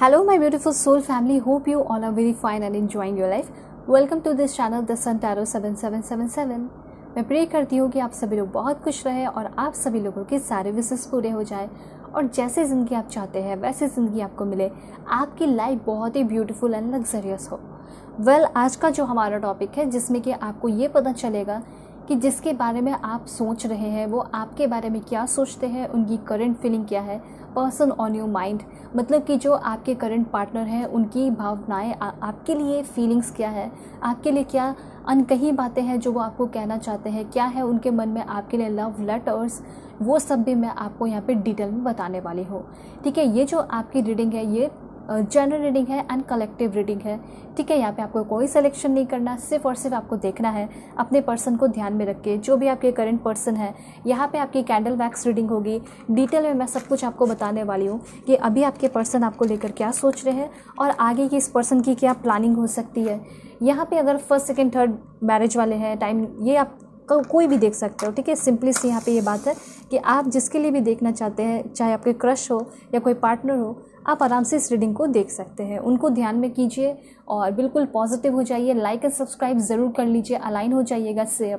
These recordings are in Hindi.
Hello beautiful soul family hope you all are very fine and very your life welcome to this channel the sun tarot seven seven seven seven मैं प्रे करती हूँ कि आप सभी लोग बहुत खुश रहे और आप सभी लोगों के सारे विशेष पूरे हो जाए और जैसे ज़िंदगी आप चाहते हैं वैसे ज़िंदगी आपको मिले आपकी लाइफ बहुत ही ब्यूटीफुल एंड लग्जरियस हो वेल well, आज का जो हमारा टॉपिक है जिसमें कि आपको ये पता चलेगा कि जिसके बारे में आप सोच रहे हैं वो आपके बारे में क्या सोचते हैं उनकी करंट फीलिंग क्या है पर्सन ऑन योर माइंड मतलब कि जो आपके करंट पार्टनर हैं उनकी भावनाएं आपके लिए फीलिंग्स क्या है आपके लिए क्या अनकही बातें हैं जो वो आपको कहना चाहते हैं क्या है उनके मन में आपके लिए लव लेटर्स वो सब भी मैं आपको यहाँ पे डिटेल में बताने वाली हूँ ठीक है ये जो आपकी रीडिंग है ये जनरल रीडिंग है एंड कलेक्टिव रीडिंग है ठीक है यहाँ पे आपको कोई सिलेक्शन नहीं करना सिर्फ और सिर्फ आपको देखना है अपने पर्सन को ध्यान में रख के जो भी आपके करंट पर्सन है यहाँ पे आपकी कैंडल वैक्स रीडिंग होगी डिटेल में मैं सब कुछ आपको बताने वाली हूँ कि अभी आपके पर्सन आपको लेकर क्या सोच रहे हैं और आगे की इस पर्सन की क्या प्लानिंग हो सकती है यहाँ पर अगर फर्स्ट सेकेंड थर्ड मैरिज वाले हैं टाइम ये आप को, कोई भी देख सकते हो ठीक है सिंपली सी यहाँ पे ये बात है कि आप जिसके लिए भी देखना चाहते हैं चाहे आपके क्रश हो या कोई पार्टनर हो आप आराम से इस रीडिंग को देख सकते हैं उनको ध्यान में कीजिए और बिल्कुल पॉजिटिव हो जाइए लाइक एंड सब्सक्राइब ज़रूर कर लीजिए अलाइन हो जाइएगा से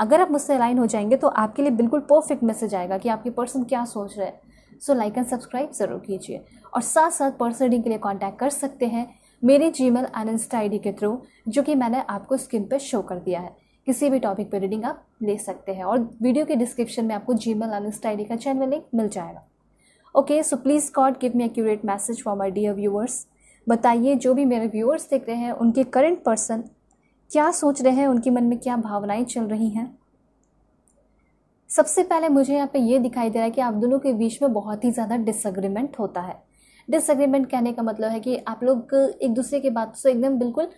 अगर आप मुझसे अलाइन हो जाएंगे तो आपके लिए बिल्कुल परफेक्ट मैसेज आएगा कि आपकी पर्सन क्या सोच रहे हैं सो लाइक एंड सब्सक्राइब ज़रूर कीजिए और साथ साथ पर्सन रीडिंग के लिए कॉन्टैक्ट कर सकते हैं मेरे Gmail and insta I के थ्रू जो कि मैंने आपको स्क्रीन पर शो कर दिया है किसी भी टॉपिक पर रीडिंग आप ले सकते हैं और वीडियो के डिस्क्रिप्शन में आपको Gmail and insta I का चैनल लिंक मिल जाएगा okay so please God give me accurate message for my dear viewers बताइए जो भी मेरे व्यूअर्स देख रहे हैं उनके करंट पर्सन क्या सोच रहे हैं उनके मन में क्या भावनाएं चल रही हैं सबसे पहले मुझे यहाँ पे ये दिखाई दे रहा है कि आप दोनों के बीच में बहुत ही ज़्यादा डिसअग्रीमेंट होता है डिसअग्रीमेंट कहने का मतलब है कि आप लोग एक दूसरे के बात से एकदम बिल्कुल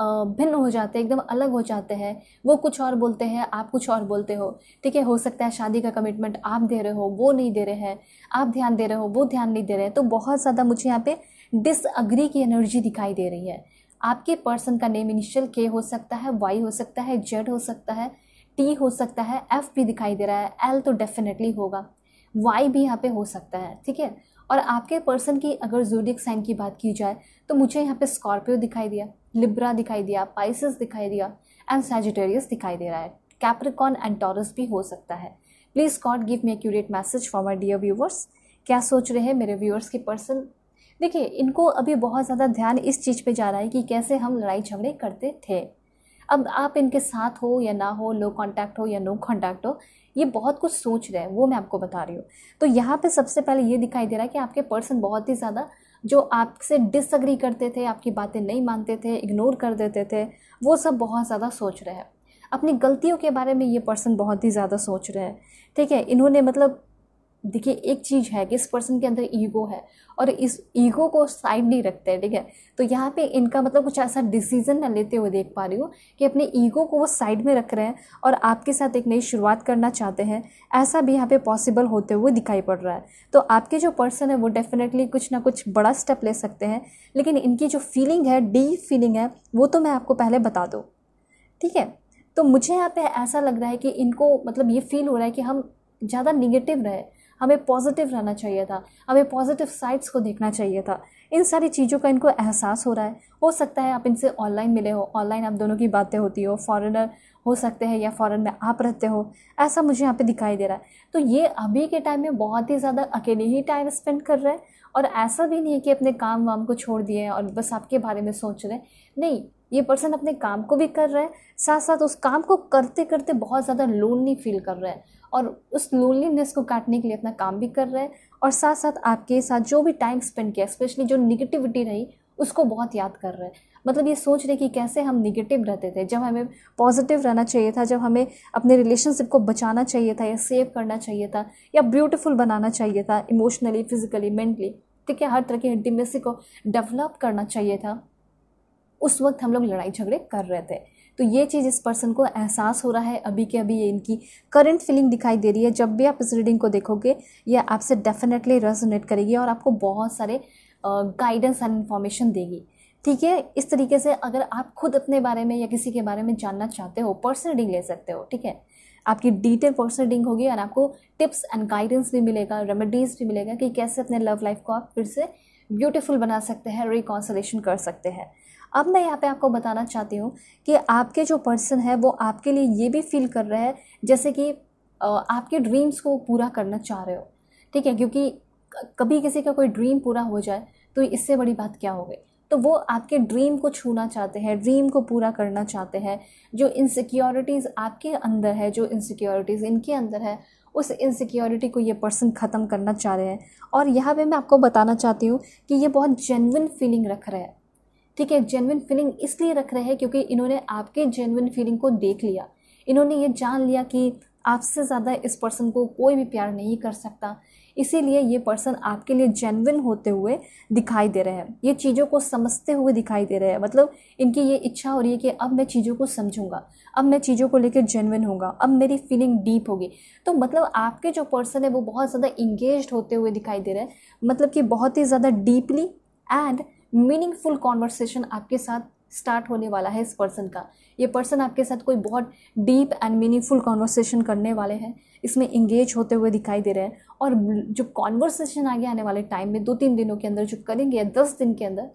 भिन्न हो जाते हैं एकदम अलग हो जाते हैं वो कुछ और बोलते हैं आप कुछ और बोलते हो ठीक है हो सकता है शादी का कमिटमेंट आप दे रहे हो वो नहीं दे रहे हैं आप ध्यान दे रहे हो वो ध्यान नहीं दे रहे हैं तो बहुत ज़्यादा मुझे यहाँ पे डिसअग्री की एनर्जी दिखाई दे रही है आपके पर्सन का नेम इनिशियल के हो सकता है वाई हो सकता है जेड हो सकता है टी हो सकता है एफ भी दिखाई दे रहा है एल तो डेफिनेटली होगा वाई भी यहाँ पे हो सकता है ठीक है और आपके पर्सन की अगर जूडिक साइन की बात की जाए तो मुझे यहाँ पे स्कॉर्पियो दिखाई दिया लिब्रा दिखाई दिया पाइसिस दिखाई दिया एंड सेजिटेरियस दिखाई दे रहा है कैप्रिकॉन एंड टॉरस भी हो सकता है please God give me accurate message for my dear viewers क्या सोच रहे हैं मेरे व्यूअर्स की पर्सन देखिए इनको अभी बहुत ज़्यादा ध्यान इस चीज़ पे जा रहा है कि कैसे हम लड़ाई झगड़े करते थे अब आप इनके साथ हो या ना हो लो कांटेक्ट हो या नो कांटेक्ट हो ये बहुत कुछ सोच रहे हैं वो मैं आपको बता रही हूँ तो यहाँ पे सबसे पहले ये दिखाई दे रहा है कि आपके पर्सन बहुत ही ज़्यादा जो आपसे डिसअग्री करते थे आपकी बातें नहीं मानते थे इग्नोर कर देते थे वो सब बहुत ज़्यादा सोच रहे हैं अपनी गलतियों के बारे में ये पर्सन बहुत ही ज़्यादा सोच रहे हैं ठीक है इन्होंने मतलब देखिए एक चीज़ है कि इस पर्सन के अंदर ईगो है और इस ईगो को साइड नहीं रखते हैं ठीक है तो यहाँ पे इनका मतलब कुछ ऐसा डिसीजन ना लेते हुए देख पा रही हूँ कि अपने ईगो को वो साइड में रख रहे हैं और आपके साथ एक नई शुरुआत करना चाहते हैं ऐसा भी यहाँ पे पॉसिबल होते हुए दिखाई पड़ रहा है तो आपके जो पर्सन है वो डेफिनेटली कुछ ना कुछ बड़ा स्टेप ले सकते हैं लेकिन इनकी जो फीलिंग है डीप फीलिंग है वो तो मैं आपको पहले बता दूँ ठीक है तो मुझे यहाँ पे ऐसा लग रहा है कि इनको मतलब ये फील हो रहा है कि हम ज़्यादा निगेटिव रहे हमें पॉजिटिव रहना चाहिए था हमें पॉजिटिव साइड्स को देखना चाहिए था इन सारी चीज़ों का इनको एहसास हो रहा है हो सकता है आप इनसे ऑनलाइन मिले हो ऑनलाइन आप दोनों की बातें होती हो फॉरेनर हो सकते हैं या फ़ॉरन में आप रहते हो ऐसा मुझे यहाँ पे दिखाई दे रहा है तो ये अभी के टाइम में बहुत ही ज़्यादा अकेले ही टाइम स्पेंड कर रहे हैं और ऐसा भी नहीं है कि अपने काम वाम को छोड़ दिए और बस आपके बारे में सोच रहे नहीं ये पर्सन अपने काम को भी कर रहे हैं साथ साथ उस काम को करते करते बहुत ज़्यादा लोनली फील कर रहे हैं और उस लोनलीनेस को काटने के लिए अपना काम भी कर रहे हैं और साथ साथ आपके साथ जो भी टाइम स्पेंड किया स्पेशली जो निगेटिविटी रही उसको बहुत याद कर रहे हैं मतलब ये सोच रहे कि कैसे हम निगेटिव रहते थे जब हमें पॉजिटिव रहना चाहिए था जब हमें अपने रिलेशनशिप को बचाना चाहिए था या सेव करना चाहिए था या ब्यूटीफुल बनाना चाहिए था इमोशनली फिजिकली मेंटली ठीक है हर तरह की इंटीमेसी को डेवलप करना चाहिए था उस वक्त हम लोग लड़ाई झगड़े कर रहे थे तो ये चीज़ इस पर्सन को एहसास हो रहा है अभी के अभी ये इनकी करंट फीलिंग दिखाई दे रही है जब भी आप इस रीडिंग को देखोगे ये आपसे डेफिनेटली रेजोनेट करेगी और आपको बहुत सारे गाइडेंस एंड इन्फॉर्मेशन देगी ठीक है इस तरीके से अगर आप खुद अपने बारे में या किसी के बारे में जानना चाहते हो पर्सनल रीडिंग ले सकते हो ठीक है आपकी डिटेल पर्सनल रीडिंग होगी और आपको टिप्स एंड गाइडेंस भी मिलेगा रेमेडीज़ भी मिलेगा कि कैसे अपने लव लाइफ को आप फिर से ब्यूटीफुल बना सकते हैं रिकॉन्सलेशन कर सकते हैं अब मैं यहाँ पे आपको बताना चाहती हूँ कि आपके जो पर्सन है वो आपके लिए ये भी फील कर रहा है जैसे कि आपके ड्रीम्स को पूरा करना चाह रहे हो ठीक है क्योंकि कभी किसी का कोई ड्रीम पूरा हो जाए तो इससे बड़ी बात क्या हो गई तो वो आपके ड्रीम को छूना चाहते हैं ड्रीम को पूरा करना चाहते हैं जो इनसिक्योरिटीज़ आपके अंदर है जो इनसिक्योरिटीज़ इनके अंदर है उस इनसिक्योरिटी को ये पर्सन ख़त्म करना चाह रहे हैं और यहाँ पे मैं आपको बताना चाहती हूँ कि ये बहुत जेनविन फीलिंग रख रहे हैं ठीक है जेनविन फीलिंग इसलिए रख रहे हैं क्योंकि इन्होंने आपके जेनविन फीलिंग को देख लिया इन्होंने ये जान लिया कि आपसे ज़्यादा इस पर्सन को कोई भी प्यार नहीं कर सकता इसीलिए ये पर्सन आपके लिए जेनविन होते हुए दिखाई दे रहे हैं ये चीज़ों को समझते हुए दिखाई दे रहे हैं मतलब इनकी ये इच्छा हो रही है कि अब मैं चीज़ों को समझूंगा अब मैं चीज़ों को लेकर जेनविन होगा अब मेरी फीलिंग डीप होगी तो मतलब आपके जो पर्सन है वो बहुत ज़्यादा इंगेज होते हुए दिखाई दे रहे हैं मतलब कि बहुत ही ज़्यादा डीपली एंड मीनिंगफुल कॉन्वर्सेशन आपके साथ स्टार्ट होने वाला है इस पर्सन का ये पर्सन आपके साथ कोई बहुत डीप एंड मीनिंगफुल कॉन्वर्सेशन करने वाले हैं इसमें इंगेज होते हुए दिखाई दे रहे हैं और जो कॉन्वर्सेशन आगे आने वाले टाइम में दो तीन दिनों के अंदर जो करेंगे या दस दिन के अंदर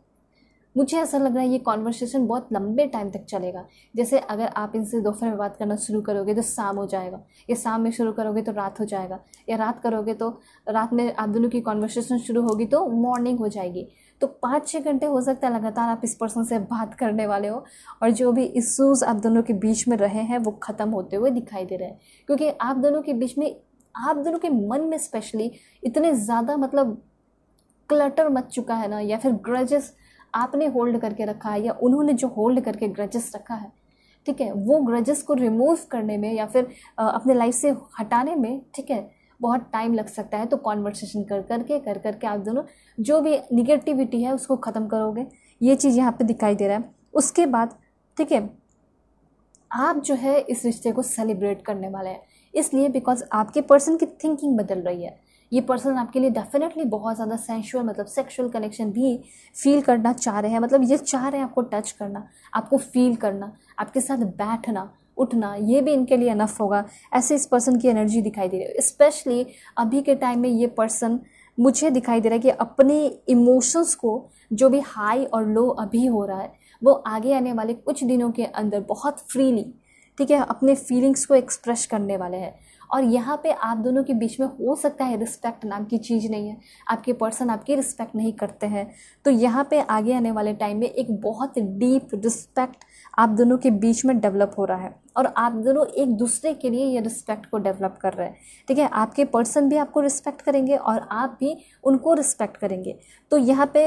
मुझे ऐसा लग रहा है ये कॉन्वर्सेशन बहुत लंबे टाइम तक चलेगा जैसे अगर आप इनसे दोपहर में बात करना शुरू करोगे तो शाम हो जाएगा या शाम में शुरू करोगे तो रात हो जाएगा या रात करोगे तो रात में आप दोनों की कॉन्वर्सेशन शुरू होगी तो मॉर्निंग हो जाएगी तो पाँच छः घंटे हो सकता है लगातार आप इस पर्सन से बात करने वाले हो और जो भी इश्यूज़ आप दोनों के बीच में रहे हैं वो ख़त्म होते हुए दिखाई दे रहे हैं क्योंकि आप दोनों के बीच में आप दोनों के मन में स्पेशली इतने ज़्यादा मतलब क्लटर मच चुका है ना या फिर ग्रजेस आपने होल्ड करके रखा है या उन्होंने जो होल्ड करके ग्रजेस रखा है ठीक है वो ग्रजेस को रिमूव करने में या फिर अपने लाइफ से हटाने में ठीक है बहुत टाइम लग सकता है तो कॉन्वर्सेशन कर करके कर करके आप दोनों जो भी निगेटिविटी है उसको ख़त्म करोगे ये चीज़ यहाँ पे दिखाई दे रहा है उसके बाद ठीक है आप जो है इस रिश्ते को सेलिब्रेट करने वाले हैं इसलिए बिकॉज आपके पर्सन की थिंकिंग बदल रही है ये पर्सन आपके लिए डेफिनेटली बहुत ज़्यादा सेंशुअल मतलब सेक्शुअल कनेक्शन भी फील करना चाह रहे हैं मतलब ये चाह रहे हैं आपको टच करना आपको फील करना आपके साथ बैठना उठना ये भी इनके लिए अनफ होगा ऐसे इस पर्सन की एनर्जी दिखाई दे रही है स्पेशली अभी के टाइम में ये पर्सन मुझे दिखाई दे रहा है कि अपने इमोशंस को जो भी हाई और लो अभी हो रहा है वो आगे आने वाले कुछ दिनों के अंदर बहुत फ्रीली ठीक है अपने फीलिंग्स को एक्सप्रेस करने वाले हैं और यहाँ पे आप दोनों के बीच में हो सकता है रिस्पेक्ट नाम की चीज़ नहीं है आपके पर्सन आपकी रिस्पेक्ट नहीं करते हैं तो यहाँ पे आगे आने वाले टाइम में एक बहुत डीप रिस्पेक्ट आप दोनों के बीच में डेवलप हो रहा है और आप दोनों एक दूसरे के लिए ये रिस्पेक्ट को डेवलप कर रहे हैं ठीक है आपके पर्सन भी आपको रिस्पेक्ट करेंगे और आप भी उनको रिस्पेक्ट करेंगे तो यहाँ पे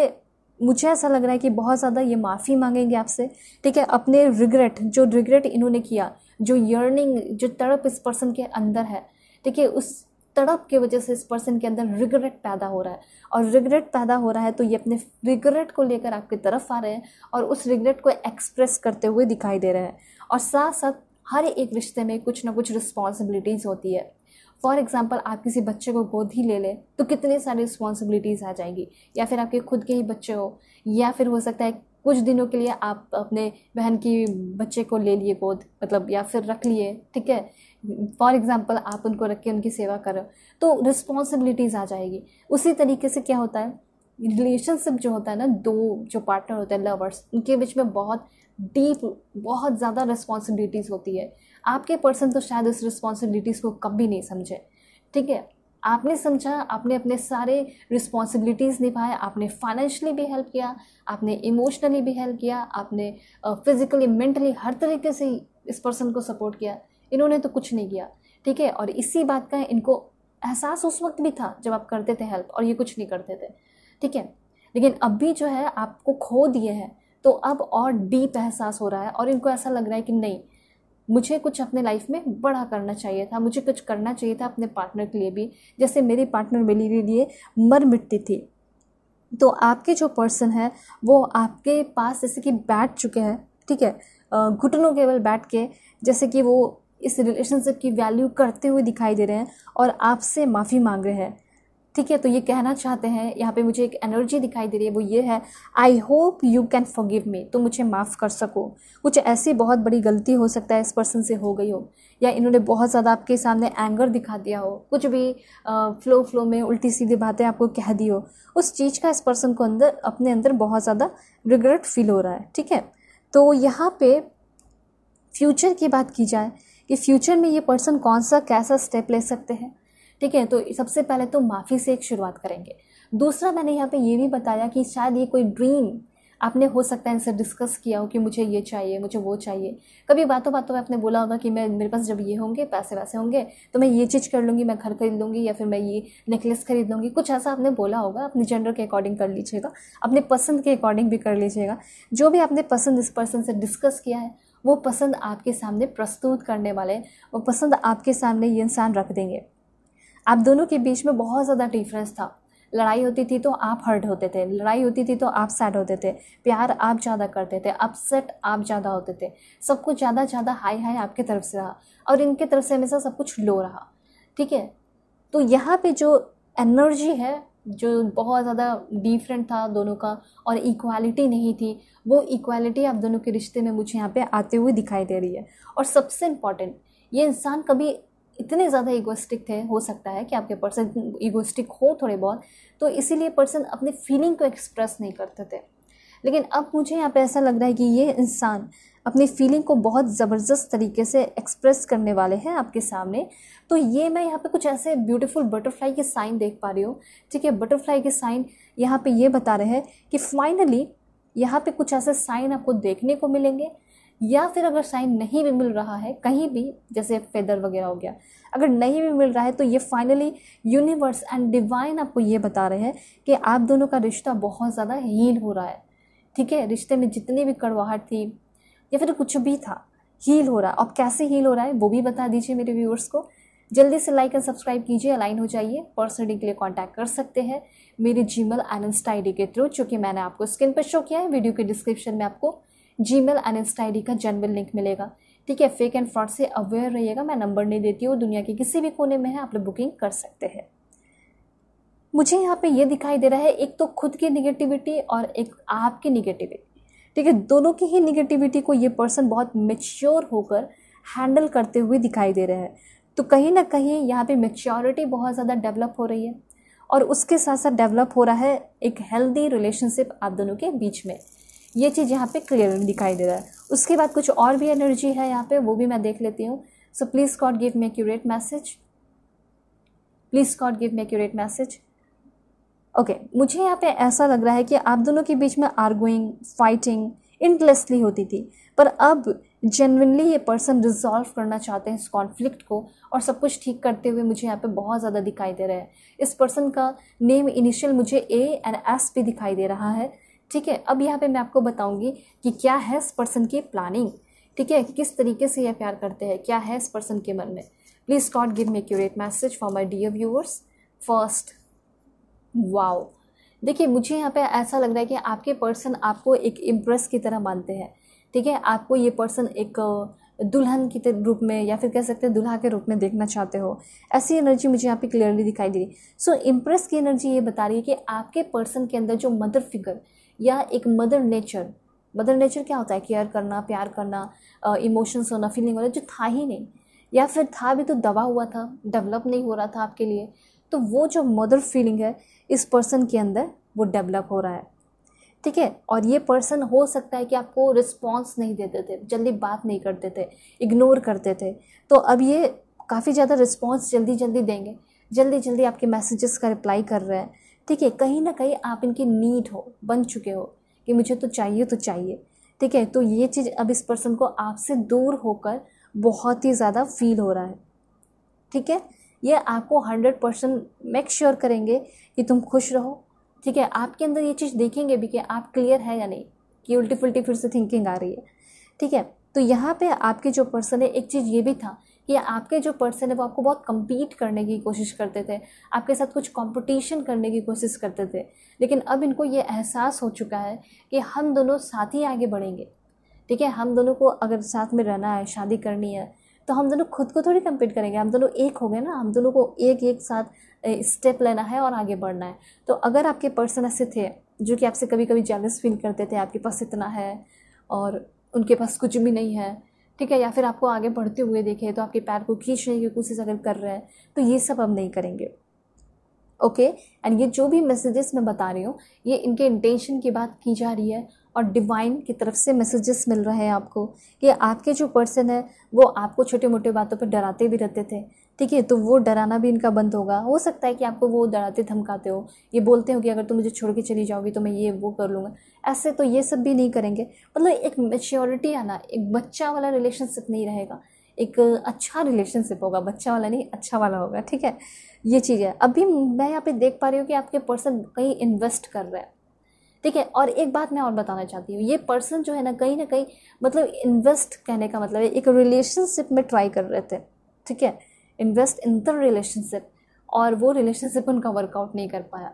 मुझे ऐसा लग रहा है कि बहुत ज़्यादा ये माफ़ी मांगेंगे आपसे ठीक है अपने रिग्रेट जो रिग्रेट इन्होंने किया जो यर्निंग जो तड़प इस पर्सन के अंदर है ठीक है उस तड़प के वजह से इस पर्सन के अंदर रिग्रेट पैदा हो रहा है और रिग्रेट पैदा हो रहा है तो ये अपने रिग्रेट को लेकर आपकी तरफ आ रहे हैं और उस रिग्रेट को एक्सप्रेस करते हुए दिखाई दे रहे हैं और साथ साथ हर एक रिश्ते में कुछ ना कुछ रिस्पॉन्सिबिलिटीज़ होती है फॉर एग्ज़ाम्पल आप किसी बच्चे को गोद ही ले लें तो कितनी सारी रिस्पॉन्सिबिलिटीज़ आ जाएंगी या फिर आपके खुद के ही बच्चे हो या फिर हो सकता है कुछ दिनों के लिए आप अपने बहन की बच्चे को ले लिए गोद मतलब या फिर रख लिए ठीक है फॉर एग्ज़ाम्पल आप उनको रख के उनकी सेवा करो तो रिस्पॉन्सिबिलिटीज़ आ जाएगी उसी तरीके से क्या होता है रिलेशनशिप जो होता है ना दो जो पार्टनर होते हैं लवर्स उनके बीच में बहुत डीप बहुत ज़्यादा रिस्पॉन्सिबिलिटीज़ होती है आपके पर्सन तो शायद उस रिस्पॉन्सिबिलिटीज़ को कभी नहीं समझे ठीक है आपने समझा आपने अपने सारे रिस्पॉन्सिबिलिटीज़ निभाए आपने फाइनेंशली भी हेल्प किया आपने इमोशनली भी हेल्प किया आपने फिज़िकली मेंटली हर तरीके से इस पर्सन को सपोर्ट किया इन्होंने तो कुछ नहीं किया ठीक है और इसी बात का इनको एहसास उस वक्त भी था जब आप करते थे हेल्प और ये कुछ नहीं करते थे ठीक है लेकिन अब भी जो है आपको खो दिए हैं तो अब और डीप एहसास हो रहा है और इनको ऐसा लग रहा है कि नहीं मुझे कुछ अपने लाइफ में बड़ा करना चाहिए था मुझे कुछ करना चाहिए था अपने पार्टनर के लिए भी जैसे मेरी पार्टनर मेरे लिए मर मिटती थी तो आपके जो पर्सन है वो आपके पास जैसे कि बैठ चुके हैं ठीक है घुटनों के बल बैठ के जैसे कि वो इस रिलेशनशिप की वैल्यू करते हुए दिखाई दे रहे हैं और आपसे माफ़ी मांग रहे हैं ठीक है तो ये कहना चाहते हैं यहाँ पे मुझे एक एनर्जी दिखाई दे रही है वो ये है I hope you can forgive me तुम मुझे माफ़ कर सको कुछ ऐसी बहुत बड़ी गलती हो सकता है इस पर्सन से हो गई हो या इन्होंने बहुत ज़्यादा आपके सामने एंगर दिखा दिया हो कुछ भी आ, फ्लो फ्लो में उल्टी सीधी बातें आपको कह दी हो उस चीज़ का इस पर्सन को अंदर अपने अंदर बहुत ज़्यादा रिग्रेट फील हो रहा है ठीक है तो यहाँ पे फ्यूचर की बात की जाए कि फ्यूचर में ये पर्सन कौन सा कैसा स्टेप ले सकते हैं ठीक है तो सबसे पहले तो माफ़ी से एक शुरुआत करेंगे दूसरा मैंने यहाँ पे ये भी बताया कि शायद ये कोई ड्रीम आपने हो सकता है इनसे डिस्कस किया हो कि मुझे ये चाहिए मुझे वो चाहिए कभी बातों बातों में आपने बोला होगा कि मैं मेरे पास जब ये होंगे पैसे वैसे होंगे तो मैं ये चीज़ कर लूँगी मैं घर खरीद लूँगी या फिर मैं ये नेकलेस खरीद लूँगी कुछ ऐसा आपने बोला होगा अपने जेंडर के अकॉर्डिंग कर लीजिएगा अपने पसंद के अकॉर्डिंग भी कर लीजिएगा जो भी आपने पसंद इस पर्सन से डिस्कस किया है वो पसंद आपके सामने प्रस्तुत करने वाले वो पसंद आपके सामने ये इंसान रख देंगे आप दोनों के बीच में बहुत ज़्यादा डिफरेंस था लड़ाई होती थी तो आप हर्ट होते थे लड़ाई होती थी तो आप सैड होते थे प्यार आप ज़्यादा करते थे अपसेट आप ज़्यादा होते थे सब कुछ ज़्यादा ज़्यादा हाई हाई आपके तरफ से रहा और इनके तरफ से हमेशा सब कुछ लो रहा ठीक है तो यहाँ पे जो एनर्जी है जो बहुत ज़्यादा डिफरेंट था दोनों का और इक्वालिटी नहीं थी वो इक्वालिटी आप दोनों के रिश्ते में मुझे यहाँ पे आते हुए दिखाई दे रही है और सबसे इम्पॉर्टेंट ये इंसान कभी इतने ज़्यादा ईगोस्टिक थे हो सकता है कि आपके पर्सन ईगोस्टिक हो थोड़े बहुत तो इसीलिए पर्सन अपने फीलिंग को एक्सप्रेस नहीं करते थे लेकिन अब मुझे यहाँ पे ऐसा लग रहा है कि ये इंसान अपनी फीलिंग को बहुत ज़बरदस्त तरीके से एक्सप्रेस करने वाले हैं आपके सामने तो ये मैं यहाँ पे कुछ ऐसे ब्यूटीफुल बटरफ्लाई के साइन देख पा रही हूँ ठीक है बटरफ्लाई के साइन यहाँ पे ये बता रहे हैं कि फाइनली यहाँ पे कुछ ऐसे साइन आपको देखने को मिलेंगे या फिर अगर साइन नहीं भी मिल रहा है कहीं भी जैसे फेदर वगैरह हो गया अगर नहीं भी मिल रहा है तो ये फाइनली यूनिवर्स एंड डिवाइन आपको ये बता रहे हैं कि आप दोनों का रिश्ता बहुत ज़्यादा हील हो रहा है ठीक है रिश्ते में जितनी भी कड़वाहट थी या फिर कुछ भी था हील हो रहा है अब कैसे हील हो रहा है वो भी बता दीजिए मेरे व्यूअर्स को जल्दी से लाइक एंड सब्सक्राइब कीजिए अलाइन हो जाइए पर्सनली के लिए कांटेक्ट कर सकते हैं मेरे Gmail mail and I D के थ्रू चूँकि मैंने आपको स्क्रीन पर शो किया है वीडियो के डिस्क्रिप्शन में आपको Gmail and S I का जेनविन लिंक मिलेगा ठीक है फेक एंड फ्रॉड से अवेयर रहिएगा मैं नंबर नहीं देती हूँ दुनिया के किसी भी कोने में है आप लोग बुकिंग कर सकते हैं मुझे यहाँ पे ये दिखाई दे रहा है एक तो खुद की निगेटिविटी और एक आपकी निगेटिविटी ठीक है दोनों की ही निगेटिविटी को ये पर्सन बहुत मेच्योर होकर हैंडल करते हुए दिखाई दे रहे हैं तो कहीं ना कहीं यहाँ पे मेच्योरिटी बहुत ज़्यादा डेवलप हो रही है और उसके साथ साथ डेवलप हो रहा है एक हेल्दी रिलेशनशिप आप दोनों के बीच में ये चीज़ यहाँ पे क्लियर दिखाई दे रहा है उसके बाद कुछ और भी एनर्जी है यहाँ पे वो भी मैं देख लेती हूँ so please God give me accurate message please God give me accurate message okay मुझे यहाँ पे ऐसा लग रहा है कि आप दोनों के बीच में आर्गोइंग फाइटिंग इंटलेसली होती थी पर अब जेनविनली ये पर्सन रिजॉल्व करना चाहते हैं इस कॉन्फ्लिक्ट को और सब कुछ ठीक करते हुए मुझे यहाँ पे बहुत ज़्यादा दिखाई दे रहा है इस पर्सन का नेम इनिशियल मुझे ए एंड एस भी दिखाई दे रहा है ठीक है अब यहाँ पे मैं आपको बताऊंगी कि क्या है इस पर्सन की प्लानिंग ठीक है किस तरीके से यह प्यार करते हैं क्या है इस पर्सन के मन में please God give me accurate message for my dear viewers first wow देखिए मुझे यहाँ पे ऐसा लग रहा है कि आपके पर्सन आपको एक इम्प्रेस की तरह मानते हैं ठीक है आपको ये पर्सन एक दुल्हन के रूप में या फिर कह सकते हैं दुल्हा के रूप में देखना चाहते हो ऐसी एनर्जी मुझे यहाँ पे क्लियरली दिखाई दे रही सो so, इम्प्रेस की एनर्जी ये बता रही है कि आपके पर्सन के अंदर जो मदर फिगर या एक मदर नेचर मदर नेचर क्या होता है केयर करना प्यार करना इमोशंस होना फीलिंग होना जो था ही नहीं या फिर था भी तो दबा हुआ था डेवलप नहीं हो रहा था आपके लिए तो वो जो मदर फीलिंग है इस पर्सन के अंदर वो डेवलप हो रहा है ठीक है और ये पर्सन हो सकता है कि आपको रिस्पॉन्स नहीं देते थे जल्दी बात नहीं करते थे इग्नोर करते थे तो अब ये काफ़ी ज़्यादा रिस्पॉन्स जल्दी जल्दी देंगे जल्दी जल्दी आपके मैसेजेस का रिप्लाई कर रहे हैं ठीक है कहीं ना कहीं आप इनकी नीड हो बन चुके हो कि मुझे तो चाहिए तो चाहिए ठीक है तो ये चीज़ अब इस पर्सन को आपसे दूर होकर बहुत ही ज़्यादा फील हो रहा है ठीक है ये आपको हंड्रेड परसेंट मेक श्योर करेंगे कि तुम खुश रहो ठीक है आपके अंदर ये चीज़ देखेंगे भी कि आप क्लियर है या नहीं कि उल्टी फुल्टी फिर से थिंकिंग आ रही है ठीक है तो यहाँ पे आपके जो पर्सन है एक चीज़ ये भी था या आपके जो पर्सन है वो आपको बहुत कम्पीट करने की कोशिश करते थे आपके साथ कुछ कॉम्पिटिशन करने की कोशिश करते थे लेकिन अब इनको ये एहसास हो चुका है कि हम दोनों साथ ही आगे बढ़ेंगे ठीक है हम दोनों को अगर साथ में रहना है शादी करनी है तो हम दोनों खुद को थोड़ी कम्पीट करेंगे हम दोनों एक हो गए ना हम दोनों को एक एक साथ स्टेप लेना है और आगे बढ़ना है तो अगर आपके पर्सन ऐसे थे जो कि आपसे कभी कभी जेलस फील करते थे आपके पास इतना है और उनके पास कुछ भी नहीं है ठीक है या फिर आपको आगे बढ़ते हुए देखे तो आपके पैर को खींचने की कोशिश अगर कर रहा है तो ये सब हम नहीं करेंगे ओके okay? एंड ये जो भी मैसेजेस मैं बता रही हूँ ये इनके इंटेंशन की बात की जा रही है और डिवाइन की तरफ से मैसेजेस मिल रहे हैं आपको कि आपके जो पर्सन है वो आपको छोटे मोटे बातों पर डराते भी रहते थे ठीक है तो वो डराना भी इनका बंद होगा हो सकता है कि आपको वो डराते धमकाते हो ये बोलते हो कि अगर तुम मुझे छोड़ के चली जाओगी तो मैं ये वो कर लूँगा ऐसे तो ये सब भी नहीं करेंगे मतलब एक मेच्योरिटी आना एक बच्चा वाला रिलेशनशिप नहीं रहेगा एक अच्छा रिलेशनशिप होगा बच्चा वाला नहीं अच्छा वाला होगा ठीक है ये चीज़ है अभी मैं यहाँ पे देख पा रही हूँ कि आपके पर्सन कहीं इन्वेस्ट कर रहे हैं ठीक है और एक बात मैं और बताना चाहती हूँ ये पर्सन जो है ना कहीं ना कहीं मतलब इन्वेस्ट कहने का मतलब है एक रिलेशनशिप में ट्राई कर रहे थे ठीक है इन्वेस्ट इन द रिलेशनशिप और वो रिलेशनशिप उनका वर्कआउट नहीं कर पाया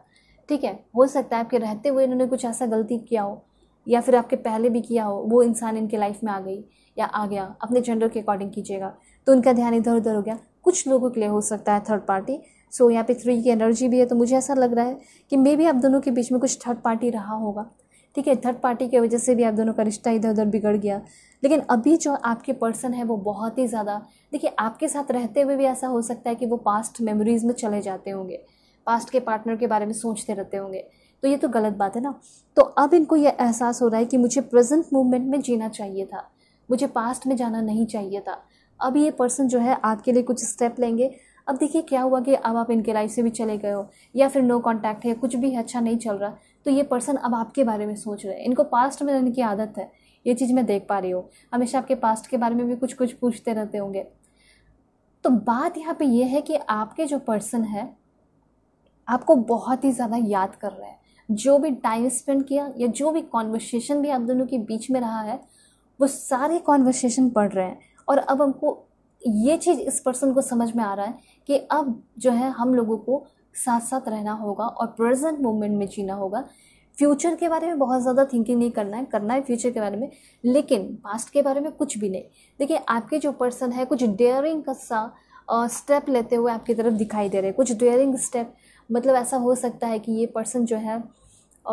ठीक है हो सकता है आपके रहते हुए इन्होंने कुछ ऐसा गलती किया हो या फिर आपके पहले भी किया हो वो इंसान इनके लाइफ में आ गई या आ गया अपने जेंडर के अकॉर्डिंग कीजिएगा तो उनका ध्यान इधर उधर हो गया कुछ लोगों के लिए हो सकता है थर्ड पार्टी सो so, यहाँ पे थ्री की एनर्जी भी है तो मुझे ऐसा लग रहा है कि मे भी आप दोनों के बीच में कुछ थर्ड पार्टी रहा होगा ठीक है थर्ड पार्टी की वजह से भी आप दोनों का रिश्ता इधर उधर बिगड़ गया लेकिन अभी जो आपके पर्सन है वो बहुत ही ज़्यादा देखिए आपके साथ रहते हुए भी ऐसा हो सकता है कि वो पास्ट मेमोरीज़ में चले जाते होंगे पास्ट के पार्टनर के बारे में सोचते रहते होंगे तो ये तो गलत बात है ना तो अब इनको ये एहसास हो रहा है कि मुझे प्रेजेंट मोमेंट में जीना चाहिए था मुझे पास्ट में जाना नहीं चाहिए था अब ये पर्सन जो है आपके लिए कुछ स्टेप लेंगे अब देखिए क्या हुआ कि अब आप इनके लाइफ से भी चले गए हो या फिर नो कॉन्टैक्ट है कुछ भी अच्छा नहीं चल रहा तो ये पर्सन अब आपके बारे में सोच रहे हैं इनको पास्ट में रहने की आदत है ये चीज़ मैं देख पा रही हूँ हमेशा आपके पास्ट के बारे में भी कुछ कुछ पूछते रहते होंगे तो बात यहाँ पे ये है कि आपके जो पर्सन है आपको बहुत ही ज़्यादा याद कर रहे हैं जो भी टाइम स्पेंड किया या जो भी कॉन्वर्सेशन भी आप दोनों के बीच में रहा है वो सारे कॉन्वर्सेशन पढ़ रहे हैं और अब हमको ये चीज़ इस पर्सन को समझ में आ रहा है कि अब जो है हम लोगों को साथ साथ रहना होगा और प्रेजेंट मोमेंट में जीना होगा फ्यूचर के बारे में बहुत ज़्यादा थिंकिंग नहीं करना है करना है फ्यूचर के बारे में लेकिन पास्ट के बारे में कुछ भी नहीं देखिए आपके जो पर्सन है कुछ डेयरिंग का सा स्टेप लेते हुए आपकी तरफ दिखाई दे रहे हैं कुछ डेयरिंग स्टेप मतलब ऐसा हो सकता है कि ये पर्सन जो है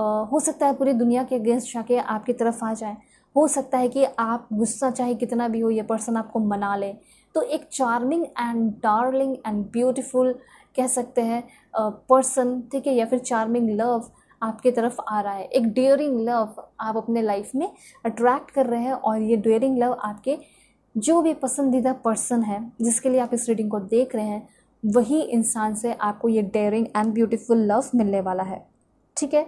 Uh, हो सकता है पूरी दुनिया के अगेंस्ट जाके आपकी तरफ आ जाए हो सकता है कि आप गुस्सा चाहे कितना भी हो ये पर्सन आपको मना ले तो एक charming and darling and beautiful कह सकते हैं पर्सन ठीक है या फिर चार्मिंग लव आपके तरफ आ रहा है एक डेयरिंग लव आप अपने लाइफ में अट्रैक्ट कर रहे हैं और ये डेयरिंग लव आपके जो भी पसंदीदा पर्सन है जिसके लिए आप इस रीडिंग को देख रहे हैं वही इंसान से आपको ये डेयरिंग एंड ब्यूटीफुल लव मिलने वाला है ठीक है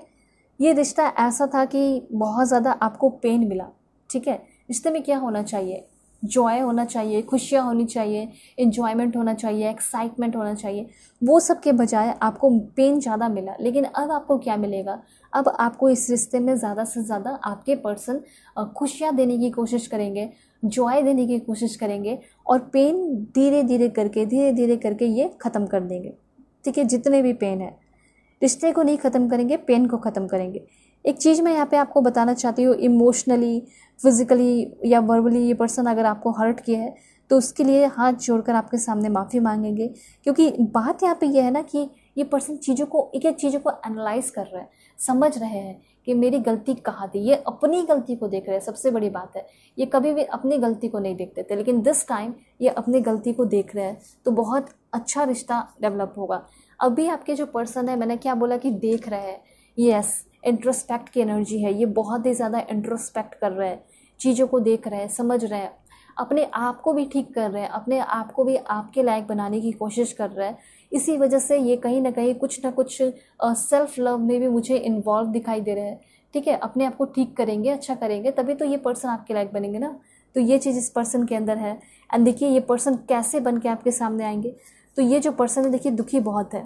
ये रिश्ता ऐसा था कि बहुत ज़्यादा आपको पेन मिला ठीक है रिश्ते में क्या होना चाहिए जॉय होना चाहिए खुशियाँ होनी चाहिए इन्जॉयमेंट होना चाहिए एक्साइटमेंट होना चाहिए वो सब के बजाय आपको पेन ज़्यादा मिला लेकिन अब आपको क्या मिलेगा अब आपको इस रिश्ते में ज़्यादा से ज़्यादा आपके पर्सन खुशियाँ देने की कोशिश करेंगे जॉय देने की कोशिश करेंगे और पेन धीरे धीरे करके धीरे धीरे करके ये ख़त्म कर देंगे ठीक है जितने भी पेन है रिश्ते को नहीं ख़त्म करेंगे पेन को ख़त्म करेंगे एक चीज़ मैं यहाँ पे आपको बताना चाहती हूँ इमोशनली फिज़िकली या वर्बली ये पर्सन अगर आपको हर्ट किया है तो उसके लिए हाथ जोड़कर आपके सामने माफ़ी मांगेंगे क्योंकि बात यहाँ पे यह है ना कि ये पर्सन चीज़ों को एक एक चीज़ों को एनालाइज कर रहा है समझ रहे हैं कि मेरी गलती कहाँ थी ये अपनी गलती को देख रहे हैं सबसे बड़ी बात है ये कभी भी अपनी गलती को नहीं देखते थे लेकिन दिस टाइम ये अपनी गलती को देख रहे हैं तो बहुत अच्छा रिश्ता डेवलप होगा अभी आपके जो पर्सन है मैंने क्या बोला कि देख रहे हैं यस yes, इंट्रोस्पेक्ट की एनर्जी है ये बहुत ही ज़्यादा इंट्रोस्पेक्ट कर रहा है चीज़ों को देख रहा है समझ रहा है अपने आप को भी ठीक कर रहा है अपने आप को भी आपके लायक बनाने की कोशिश कर रहा है इसी वजह से ये कहीं ना कहीं कुछ ना कुछ सेल्फ लव में भी मुझे इन्वॉल्व दिखाई दे रहा है ठीक है अपने आप को ठीक करेंगे अच्छा करेंगे तभी तो ये पर्सन आपके लायक बनेंगे ना तो ये चीज़ इस पर्सन के अंदर है एंड देखिए ये पर्सन कैसे बन के आपके सामने आएंगे तो ये जो पर्सन है देखिए दुखी बहुत है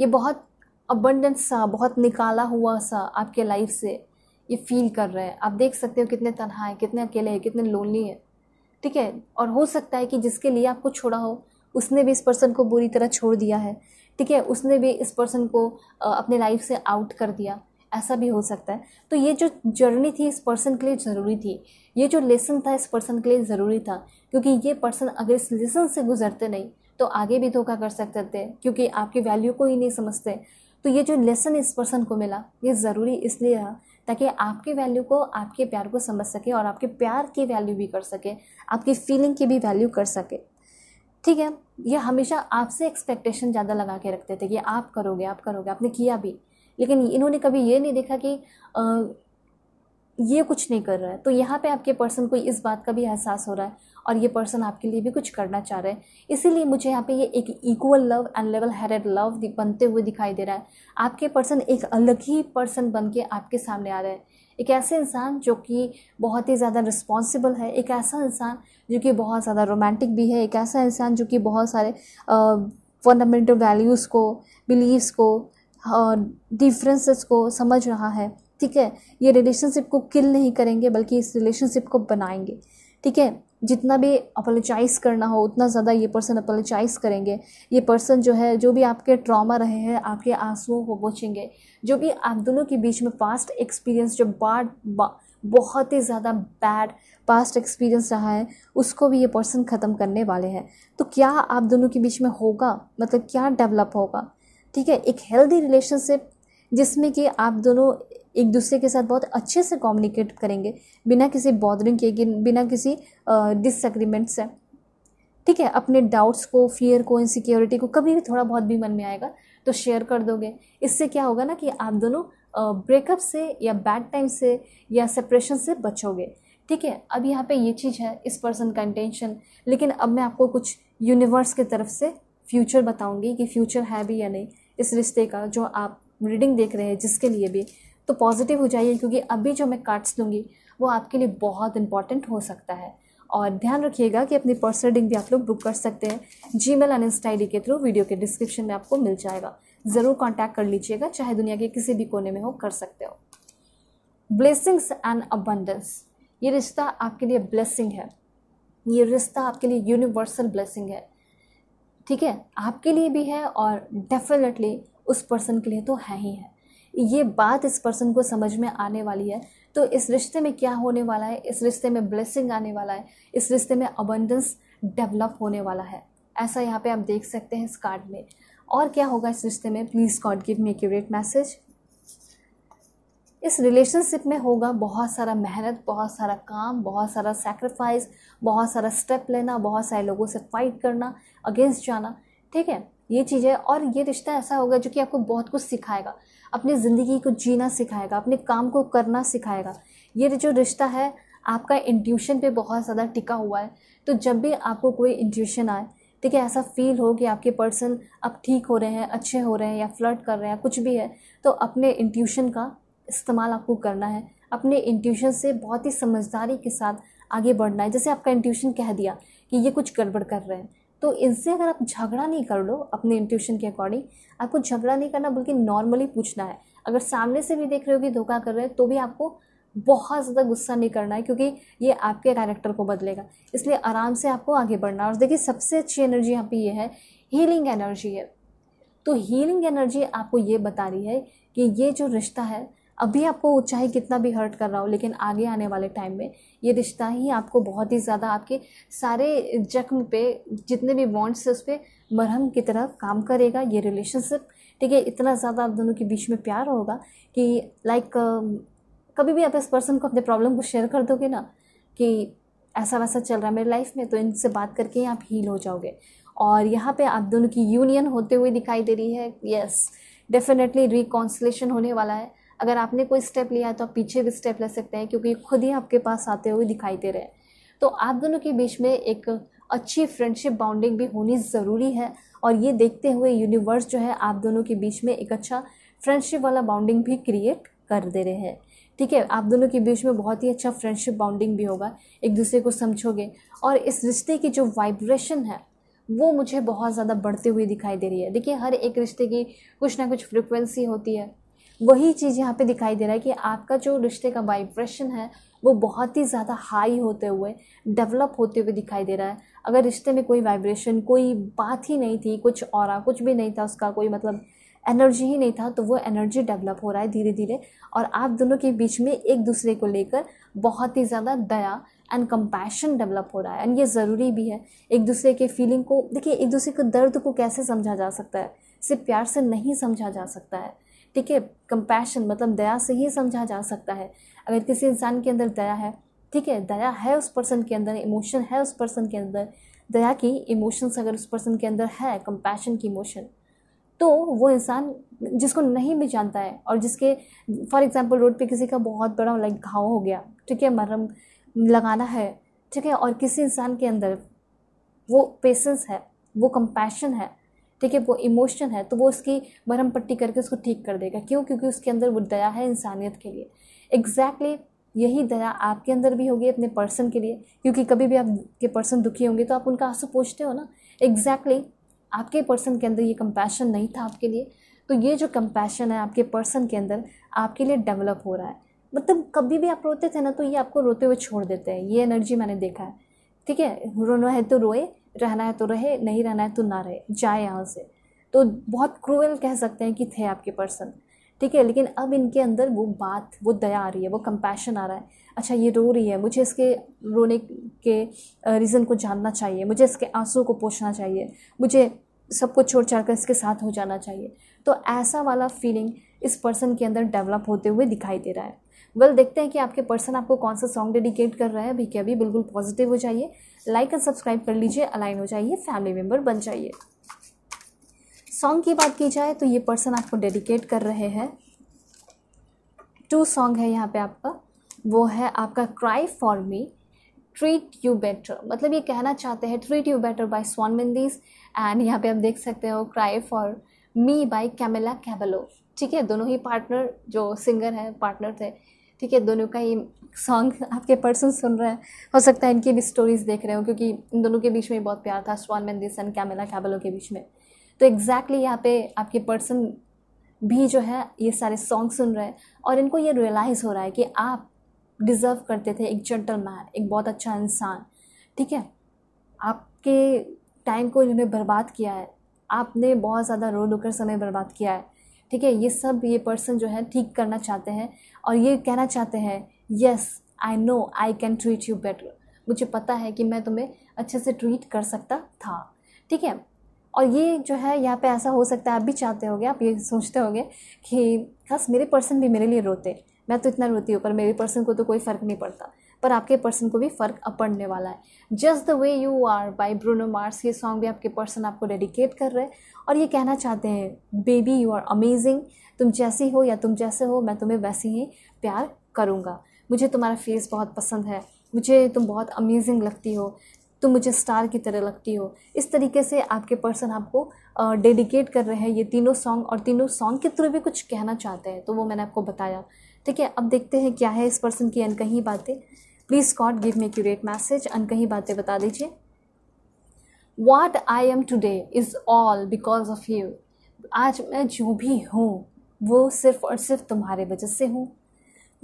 ये बहुत अबंडेंस सा बहुत निकाला हुआ सा आपके लाइफ से ये फील कर रहे हैं आप देख सकते हो कितने तनहा है कितने अकेले हैं कितने लोनली है ठीक है और हो सकता है कि जिसके लिए आपको छोड़ा हो उसने भी इस पर्सन को बुरी तरह छोड़ दिया है ठीक है उसने भी इस पर्सन को अपने लाइफ से आउट कर दिया ऐसा भी हो सकता है तो ये जो जर्नी थी इस पर्सन के लिए ज़रूरी थी ये जो लेसन था इस पर्सन के लिए ज़रूरी था क्योंकि ये पर्सन अगर इस लेसन से गुजरते नहीं तो आगे भी धोखा कर सकते थे क्योंकि आपकी वैल्यू को ही नहीं समझते तो ये जो लेसन इस पर्सन को मिला ये ज़रूरी इसलिए रहा ताकि आपके वैल्यू को आपके प्यार को समझ सके और आपके प्यार की वैल्यू भी कर सके आपकी फीलिंग की भी वैल्यू कर सके ठीक है ये हमेशा आपसे एक्सपेक्टेशन ज़्यादा लगा के रखते थे कि आप करोगे आप करोगे आपने किया भी लेकिन इन्होंने कभी ये नहीं देखा कि आ, ये कुछ नहीं कर रहा है तो यहाँ पे आपके पर्सन को इस बात का भी एहसास हो रहा है और ये पर्सन आपके लिए भी कुछ करना चाह रहे हैं इसीलिए मुझे यहाँ पे ये एक equal love and level headed love बनते हुए दिखाई दे रहा है आपके पर्सन एक अलग ही पर्सन बन के आपके सामने आ रहे हैं एक ऐसे इंसान जो कि बहुत ही ज़्यादा रिस्पॉन्सिबल है एक ऐसा इंसान जो कि बहुत ज़्यादा रोमांटिक भी है एक ऐसा इंसान जो कि बहुत सारे फंडामेंटल वैल्यूज़ को बिलीव्स को डिफरेंसेस को समझ रहा है ठीक है ये रिलेशनशिप को किल नहीं करेंगे बल्कि इस रिलेशनशिप को बनाएंगे ठीक है जितना भी अपोलोजाइज करना हो उतना ज़्यादा ये पर्सन अपोलोजाइज करेंगे ये पर्सन जो है जो भी आपके ट्रॉमा रहे हैं आपके आंसुओं को पोचेंगे जो भी आप दोनों के बीच में पास्ट एक्सपीरियंस जो बाड बा, बहुत ही ज़्यादा बैड पास्ट एक्सपीरियंस रहा है उसको भी ये पर्सन ख़त्म करने वाले हैं तो क्या आप दोनों के बीच में होगा मतलब क्या डेवलप होगा ठीक है एक हेल्दी रिलेशनशिप जिसमें कि आप दोनों एक दूसरे के साथ बहुत अच्छे से कम्युनिकेट करेंगे बिना किसी बॉदरिंग के बिना किसी डिसएग्रीमेंट से ठीक है अपने डाउट्स को फियर को इनसिक्योरिटी को कभी भी थोड़ा बहुत भी मन में आएगा तो शेयर कर दोगे इससे क्या होगा ना कि आप दोनों ब्रेकअप से या बैड टाइम से या सेपरेशन से बचोगे ठीक है अब यहाँ पे ये चीज़ है इस पर्सन का इंटेंशन लेकिन अब मैं आपको कुछ यूनिवर्स की तरफ से फ्यूचर बताऊँगी कि फ्यूचर है भी या नहीं इस रिश्ते का जो आप रीडिंग देख रहे हैं जिसके लिए भी तो पॉजिटिव हो जाइए क्योंकि अभी जो मैं कार्ड्स लूँगी वो आपके लिए बहुत इंपॉर्टेंट हो सकता है और ध्यान रखिएगा कि अपनी पर्सनल रीडिंग भी आप लोग बुक कर सकते हैं जी मेल एंड आई के थ्रू वीडियो के डिस्क्रिप्शन में आपको मिल जाएगा ज़रूर कॉन्टैक्ट कर लीजिएगा चाहे दुनिया के किसी भी कोने में हो कर सकते हो ब्लेसिंग्स एंड अबंडेंस ये रिश्ता आपके लिए ब्लेसिंग है ये रिश्ता आपके लिए यूनिवर्सल ब्लेसिंग है ठीक है आपके लिए भी है और डेफिनेटली उस पर्सन के लिए तो है ही है ये बात इस पर्सन को समझ में आने वाली है तो इस रिश्ते में क्या होने वाला है इस रिश्ते में ब्लेसिंग आने वाला है इस रिश्ते में अबंडेंस डेवलप होने वाला है ऐसा यहाँ पे आप देख सकते हैं इस कार्ड में और क्या होगा इस रिश्ते में please God give me accurate message इस रिलेशनशिप में होगा बहुत सारा मेहनत बहुत सारा काम बहुत सारा सेक्रीफाइस बहुत सारा स्टेप लेना बहुत सारे लोगों से फाइट करना अगेंस्ट जाना ठीक है ये चीज़ है और ये रिश्ता ऐसा होगा जो कि आपको बहुत कुछ सिखाएगा अपनी ज़िंदगी को जीना सिखाएगा अपने काम को करना सिखाएगा ये जो रिश्ता है आपका इंट्यूशन पे बहुत ज़्यादा टिका हुआ है तो जब भी आपको कोई इंट्यूशन आए ठीक है ऐसा फील हो कि आपके पर्सन अब ठीक हो रहे हैं अच्छे हो रहे हैं या फ्लर्ट कर रहे हैं कुछ भी है तो अपने इंट्यूशन का इस्तेमाल आपको करना है अपने इंट्यूशन से बहुत ही समझदारी के साथ आगे बढ़ना है जैसे आपका इंट्यूशन कह दिया कि ये कुछ गड़बड़ कर रहे हैं तो इनसे अगर आप झगड़ा नहीं कर लो अपने इंट्यूशन के अकॉर्डिंग आपको झगड़ा नहीं करना बल्कि नॉर्मली पूछना है अगर सामने से भी देख रहे हो कि धोखा कर रहे हैं तो भी आपको बहुत ज़्यादा गुस्सा नहीं करना है क्योंकि ये आपके कैरेक्टर को बदलेगा इसलिए आराम से आपको आगे बढ़ना है और देखिए सबसे अच्छी एनर्जी यहाँ पे ये है हीलिंग एनर्जी है तो हीलिंग एनर्जी आपको ये बता रही है कि ये जो रिश्ता है अभी आपको चाहे कितना भी हर्ट कर रहा हो लेकिन आगे आने वाले टाइम में ये रिश्ता ही आपको बहुत ही ज़्यादा आपके सारे जख्म पे जितने भी बॉन्ड्स है उस पर मरहम की तरह काम करेगा ये रिलेशनशिप ठीक है इतना ज़्यादा आप दोनों के बीच में प्यार होगा कि लाइक कभी भी आप इस पर्सन को अपने प्रॉब्लम को शेयर कर दोगे ना कि ऐसा वैसा चल रहा है मेरी लाइफ में तो इनसे बात करके आप हील हो जाओगे और यहाँ पे आप दोनों की यूनियन होते हुए दिखाई दे रही है यस डेफिनेटली रिकॉन्सलेशन होने वाला है अगर आपने कोई स्टेप लिया तो आप पीछे भी स्टेप ले सकते हैं क्योंकि खुद ही आपके पास आते हुए दिखाई दे रहे हैं तो आप दोनों के बीच में एक अच्छी फ्रेंडशिप बाउंडिंग भी होनी ज़रूरी है और ये देखते हुए यूनिवर्स जो है आप दोनों के बीच में एक अच्छा फ्रेंडशिप वाला बाउंडिंग भी क्रिएट कर दे रहे हैं ठीक है आप दोनों के बीच में बहुत ही अच्छा फ्रेंडशिप बाउंडिंग भी होगा एक दूसरे को समझोगे और इस रिश्ते की जो वाइब्रेशन है वो मुझे बहुत ज़्यादा बढ़ते हुए दिखाई दे रही है देखिए हर एक रिश्ते की कुछ ना कुछ फ्रिक्वेंसी होती है वही चीज़ यहाँ पे दिखाई दे रहा है कि आपका जो रिश्ते का वाइब्रेशन है वो बहुत ही ज़्यादा हाई होते हुए डेवलप होते हुए दिखाई दे रहा है अगर रिश्ते में कोई वाइब्रेशन कोई बात ही नहीं थी कुछ और कुछ भी नहीं था उसका कोई मतलब एनर्जी ही नहीं था तो वो एनर्जी डेवलप हो रहा है धीरे धीरे और आप दोनों के बीच में एक दूसरे को लेकर बहुत ही ज़्यादा दया एंड कंपैशन डेवलप हो रहा है एंड ये ज़रूरी भी है एक दूसरे के फीलिंग को देखिए एक दूसरे के दर्द को कैसे समझा जा सकता है सिर्फ प्यार से नहीं समझा जा सकता है ठीक है कंपैशन मतलब दया से ही समझा जा सकता है अगर किसी इंसान के अंदर दया है ठीक है दया है उस पर्सन के अंदर इमोशन है उस पर्सन के अंदर दया की इमोशंस अगर उस पर्सन के अंदर है कंपैशन की इमोशन तो वो इंसान जिसको नहीं भी जानता है और जिसके फॉर एग्ज़ाम्पल रोड पे किसी का बहुत बड़ा लाइक घाव हो गया ठीक है मरम लगाना है ठीक है और किसी इंसान के अंदर वो पेशेंस है वो कंपैशन है ठीक है वो इमोशन है तो वो उसकी भरम पट्टी करके उसको ठीक कर देगा क्यों क्योंकि उसके अंदर वो दया है इंसानियत के लिए एग्जैक्टली exactly यही दया आपके अंदर भी होगी अपने पर्सन के लिए क्योंकि कभी भी आपके पर्सन दुखी होंगे तो आप उनका आंसू पूछते हो ना एग्जैक्टली exactly, आपके पर्सन के अंदर ये कंपैशन नहीं था आपके लिए तो ये जो कंपैशन है आपके पर्सन के अंदर आपके लिए डेवलप हो रहा है मतलब कभी भी आप रोते थे ना तो ये आपको रोते हुए छोड़ देते हैं ये एनर्जी मैंने देखा है ठीक है रोना है तो रोए रहना है तो रहे नहीं रहना है तो ना रहे जाए यहाँ से तो बहुत क्रूअल कह सकते हैं कि थे आपके पर्सन ठीक है लेकिन अब इनके अंदर वो बात वो दया आ रही है वो कंपैशन आ रहा है अच्छा ये रो रही है मुझे इसके रोने के रीज़न को जानना चाहिए मुझे इसके आंसू को पोछना चाहिए मुझे सब कुछ छोड़ छाड़ कर इसके साथ हो जाना चाहिए तो ऐसा वाला फीलिंग इस पर्सन के अंदर डेवलप होते हुए दिखाई दे रहा है वेल well, देखते हैं कि आपके पर्सन आपको कौन सा सॉन्ग डेडिकेट कर रहा है अभी के अभी बिल्कुल पॉजिटिव हो जाइए लाइक एंड सब्सक्राइब कर लीजिए अलाइन हो जाइए फैमिली मेम्बर बन जाइए सॉन्ग की बात की जाए तो ये पर्सन आपको डेडिकेट कर रहे हैं टू सॉन्ग है यहाँ पे आपका वो है आपका cry for me treat you better मतलब ये कहना चाहते हैं treat you better by Shawn Mendes and यहाँ पे आप देख सकते हो cry for me by Camila Cabello ठीक है दोनों ही पार्टनर जो सिंगर है पार्टनर थे ठीक है दोनों का ही सॉन्ग आपके पर्सन सुन रहे हैं हो सकता है इनकी भी स्टोरीज़ देख रहे हो क्योंकि इन दोनों के बीच में बहुत प्यार था स्वान मेंदिस कैमिला कैमेला कैबलो के बीच में तो एग्जैक्टली यहाँ पे आपके पर्सन भी जो है ये सारे सॉन्ग सुन रहे हैं और इनको ये रियलाइज़ हो रहा है कि आप डिज़र्व करते थे एक जेंटल मैन एक बहुत अच्छा इंसान ठीक है आपके टाइम को इन्होंने बर्बाद किया है आपने बहुत ज़्यादा रो होकर समय बर्बाद किया है ठीक है ये सब ये पर्सन जो है ठीक करना चाहते हैं और ये कहना चाहते हैं yes I know I can treat you better मुझे पता है कि मैं तुम्हें अच्छे से ट्रीट कर सकता था ठीक है और ये जो है यहाँ पे ऐसा हो सकता है आप भी चाहते होगे आप ये सोचते होगे कि खास मेरे पर्सन भी मेरे लिए रोते मैं तो इतना रोती हूँ पर मेरे पर्सन को तो कोई फ़र्क नहीं पड़ता पर आपके पर्सन को भी फ़र्क पड़ने वाला है just the way you are by Bruno Mars ये सॉन्ग भी आपके पर्सन आपको डेडिकेट कर रहे हैं और ये कहना चाहते हैं बेबी यू आर अमेजिंग तुम जैसी हो या तुम जैसे हो मैं तुम्हें वैसे ही प्यार करूँगा मुझे तुम्हारा फेस बहुत पसंद है मुझे तुम बहुत अमेजिंग लगती हो तुम मुझे स्टार की तरह लगती हो इस तरीके से आपके पर्सन आपको डेडिकेट कर रहे हैं ये तीनों सॉन्ग और तीनों सॉन्ग के थ्रू भी कुछ कहना चाहते हैं तो वो मैंने आपको बताया ठीक है अब देखते हैं क्या है इस पर्सन की अनकहीं बातें please God give me accurate message अनकहीं बातें बता दीजिए what I am today is all because of you आज मैं जो भी हूँ वो सिर्फ और सिर्फ तुम्हारे वजह से हूँ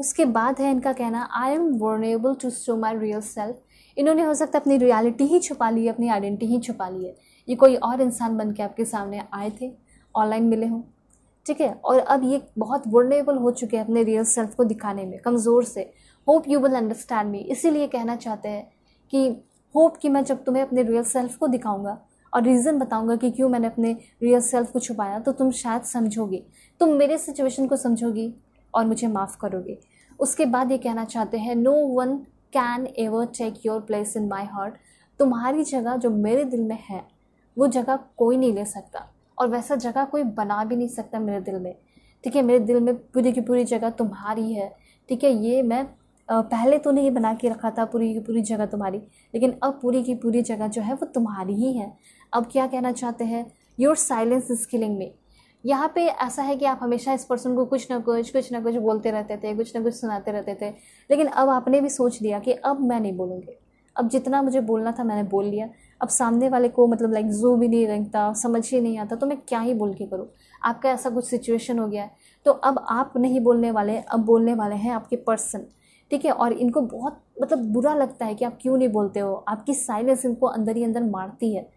उसके बाद है इनका कहना I am vulnerable to show my real self इन्होंने हो सकता है अपनी रियलिटी ही छुपा ली है अपनी आइडेंटिटी ही छुपा ली है ये कोई और इंसान बन के आपके सामने आए थे ऑनलाइन मिले हों ठीक है और अब ये बहुत वर्नेबल हो चुके हैं अपने रियल सेल्फ को दिखाने में कमज़ोर से hope you will understand me इसीलिए कहना चाहते हैं कि होप कि मैं जब तुम्हें अपने रियल सेल्फ को दिखाऊंगा और रीज़न बताऊंगा कि क्यों मैंने अपने रियल सेल्फ को छुपाया तो तुम शायद समझोगे तुम मेरे सिचुएशन को समझोगी और मुझे माफ़ करोगे उसके बाद ये कहना चाहते हैं no one can ever take your place in my heart तुम्हारी जगह जो मेरे दिल में है वो जगह कोई नहीं ले सकता और वैसा जगह कोई बना भी नहीं सकता मेरे दिल में ठीक है मेरे दिल में पूरी की पूरी जगह तुम्हारी है ठीक है ये मैं पहले तो नहीं बना के रखा था पूरी की पूरी जगह तुम्हारी लेकिन अब पूरी की पूरी जगह जो है वो तुम्हारी ही है अब क्या कहना चाहते हैं योर साइलेंस इज किलिंग में यहाँ पे ऐसा है कि आप हमेशा इस पर्सन को कुछ ना कुछ कुछ ना कुछ बोलते रहते थे कुछ ना कुछ सुनाते रहते थे लेकिन अब आपने भी सोच लिया कि अब मैं नहीं बोलूँगी अब जितना मुझे बोलना था मैंने बोल लिया अब सामने वाले को मतलब लाइक जो भी नहीं रंगता समझ ही नहीं आता तो मैं क्या ही बोल के करूँ आपका ऐसा कुछ सिचुएशन हो गया है तो अब आप नहीं बोलने वाले अब बोलने वाले हैं आपके पर्सन ठीक है और इनको बहुत मतलब बुरा लगता है कि आप क्यों नहीं बोलते हो आपकी साइलेंस इनको अंदर ही अंदर मारती है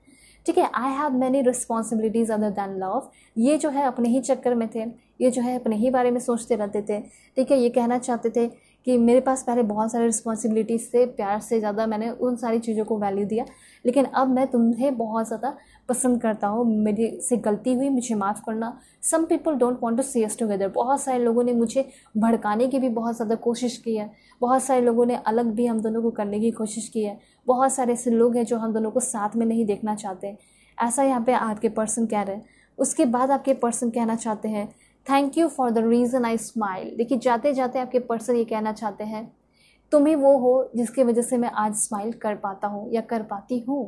ठीक है I have many responsibilities other than love ये जो है अपने ही चक्कर में थे ये जो है अपने ही बारे में सोचते रहते थे ठीक है ये कहना चाहते थे कि मेरे पास पहले बहुत सारे रिस्पॉन्सिबिलिटीज़ थे प्यार से ज़्यादा मैंने उन सारी चीज़ों को वैल्यू दिया लेकिन अब मैं तुम्हें बहुत ज़्यादा पसंद करता हूँ मेरी से गलती हुई मुझे माफ़ करना some people don't want to see us together बहुत सारे लोगों ने मुझे भड़काने की भी बहुत ज़्यादा कोशिश की है बहुत सारे लोगों ने अलग भी हम दोनों को करने की कोशिश की है बहुत सारे ऐसे लोग हैं जो हम दोनों को साथ में नहीं देखना चाहते ऐसा यहाँ पे आपके पर्सन कह रहे हैं उसके बाद आपके पर्सन कहना चाहते हैं thank you for the reason I smile देखिए जाते जाते आपके पर्सन ये कहना चाहते हैं तुम ही वो हो जिसकी वजह से मैं आज स्माइल कर पाता हूँ या कर पाती हूँ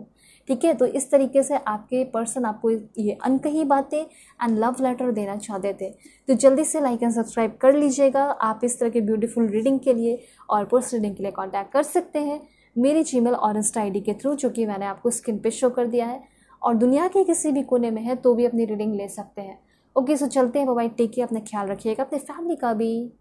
ठीक है तो इस तरीके से आपके पर्सन आपको ये अनकही बातें एंड लव लेटर देना चाहते थे तो जल्दी से लाइक एंड सब्सक्राइब कर लीजिएगा आप इस तरह के ब्यूटीफुल रीडिंग के लिए और पोस्ट रीडिंग के लिए कॉन्टैक्ट कर सकते हैं मेरी मेल और इंस्टा आई के थ्रू जो कि मैंने आपको स्क्रीन पर शो कर दिया है और दुनिया के किसी भी कोने में है तो भी अपनी रीडिंग ले सकते हैं ओके सो चलते हैं बाबाई टेक केयर अपना ख्याल रखिएगा अपनी फैमिली का भी